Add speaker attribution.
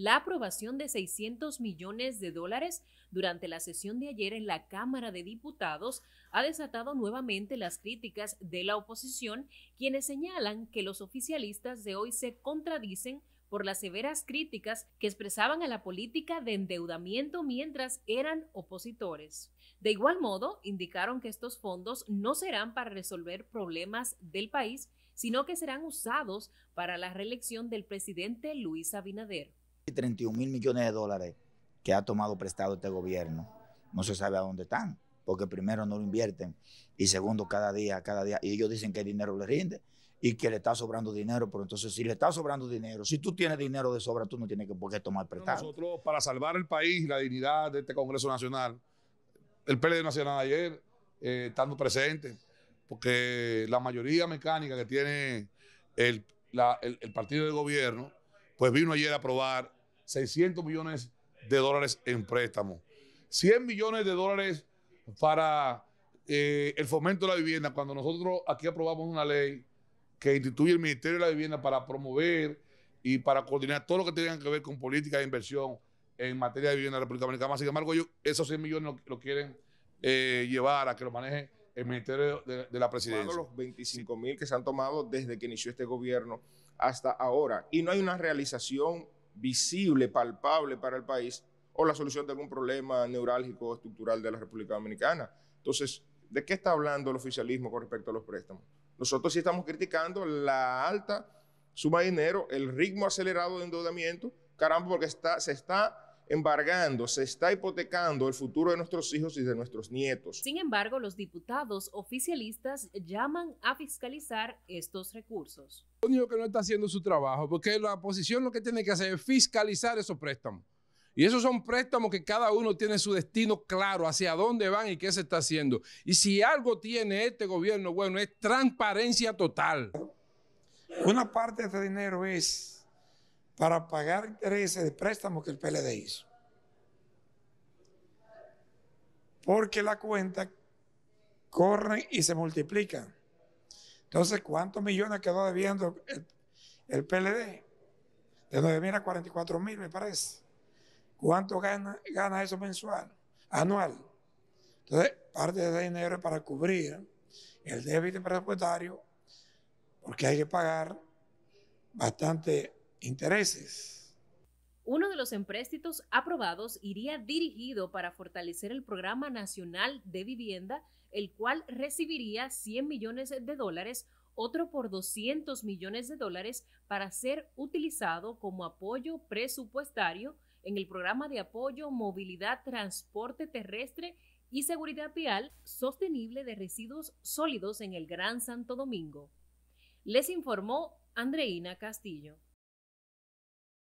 Speaker 1: la aprobación de 600 millones de dólares durante la sesión de ayer en la Cámara de Diputados ha desatado nuevamente las críticas de la oposición, quienes señalan que los oficialistas de hoy se contradicen por las severas críticas que expresaban a la política de endeudamiento mientras eran opositores. De igual modo, indicaron que estos fondos no serán para resolver problemas del país, sino que serán usados para la reelección del presidente Luis Abinader.
Speaker 2: 31 mil millones de dólares que ha tomado prestado este gobierno, no se sabe a dónde están, porque primero no lo invierten y segundo cada día, cada día, y ellos dicen que el dinero les rinde y que le está sobrando dinero, pero entonces si le está sobrando dinero, si tú tienes dinero de sobra, tú no tienes que, por qué tomar prestado.
Speaker 3: Nosotros, para salvar el país y la dignidad de este Congreso Nacional, el PLD Nacional ayer, eh, estando presente, porque la mayoría mecánica que tiene el, el partido de gobierno pues vino ayer a aprobar 600 millones de dólares en préstamo, 100 millones de dólares para eh, el fomento de la vivienda, cuando nosotros aquí aprobamos una ley que instituye el Ministerio de la Vivienda para promover y para coordinar todo lo que tenga que ver con política de inversión en materia de vivienda en la República Dominicana. Sin embargo, ellos, esos 100 millones lo, quieren eh, llevar a que lo maneje el Ministerio de, la Presidencia. Los 25 mil que se
Speaker 4: han tomado desde que inició este gobierno hasta ahora. Y no hay una realización visible, palpable para el país o la solución de algún problema neurálgico o estructural de la República Dominicana. Entonces, ¿de qué está hablando el oficialismo con respecto a los préstamos? Nosotros sí estamos criticando la alta suma de dinero, el ritmo acelerado de endeudamiento, caramba, porque se está embargando, se está hipotecando el futuro de nuestros hijos y de nuestros nietos.
Speaker 1: Sin embargo, los diputados oficialistas llaman a fiscalizar estos recursos.
Speaker 4: Lo único que no está haciendo su trabajo, porque la oposición lo que tiene que hacer es fiscalizar esos préstamos. Y esos son préstamos que cada uno tiene su destino claro, hacia dónde van y qué se está haciendo. Y si algo tiene este gobierno, bueno, es transparencia total.
Speaker 2: Una parte de este dinero es para pagar intereses de préstamos que el PLD hizo. porque la cuenta corre y se multiplica. Entonces, ¿cuántos millones quedó debiendo el, PLD? De nueve mil a 44 mil, me parece. ¿Cuánto gana, gana eso mensual, anual? Entonces, parte de ese dinero es para cubrir el déficit presupuestario, porque hay que pagar bastante intereses.
Speaker 1: Uno de los empréstitos aprobados iría dirigido para fortalecer el Programa Nacional de Vivienda, el cual recibiría 100 millones de dólares, otro por 200 millones de dólares para ser utilizado como apoyo presupuestario en el programa de apoyo Movilidad, Transporte Terrestre y Seguridad Vial Sostenible de Residuos Sólidos en el Gran Santo Domingo. Les informó Andreina Castillo.